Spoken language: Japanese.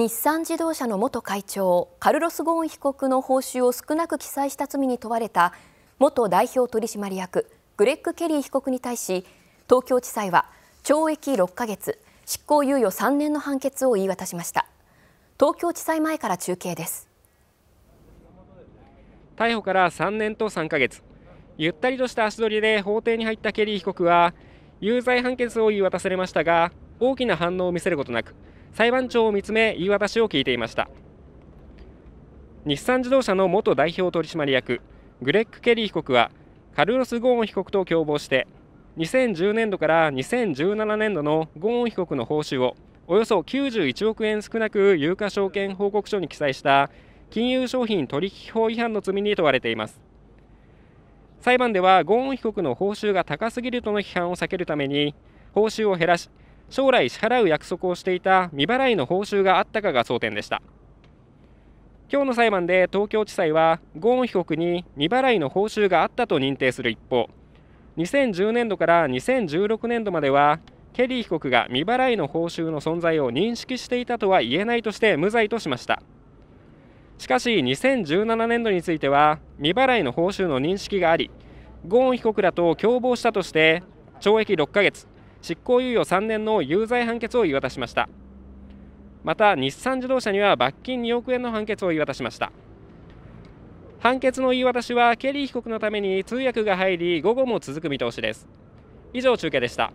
日産自動車の元会長カルロス・ゴーン被告の報酬を少なく記載した罪に問われた元代表取締役グレッグ・ケリー被告に対し東京地裁は懲役6ヶ月執行猶予3年の判決を言い渡しました東京地裁前から中継です逮捕から3年と3ヶ月ゆったりとした足取りで法廷に入ったケリー被告は有罪判決を言い渡されましたが大きな反応を見せることなく裁判長を見つめ言い渡しを聞いていました日産自動車の元代表取締役グレッグ・ケリー被告はカルロス・ゴーン被告と共謀して2010年度から2017年度のゴーン被告の報酬をおよそ91億円少なく有価証券報告書に記載した金融商品取引法違反の罪に問われています裁判ではゴーン被告の報酬が高すぎるとの批判を避けるために報酬を減らし将来支払う約束をしていた未払いの報酬があったかが争点でした今日の裁判で東京地裁はゴーン被告に未払いの報酬があったと認定する一方2010年度から2016年度まではケリー被告が未払いの報酬の存在を認識していたとは言えないとして無罪としましたしかし2017年度については未払いの報酬の認識がありゴーン被告らと共謀したとして懲役6ヶ月執行猶予3年の有罪判決を言い渡しましたまた日産自動車には罰金2億円の判決を言い渡しました判決の言い渡しはケリー被告のために通訳が入り午後も続く見通しです以上中継でした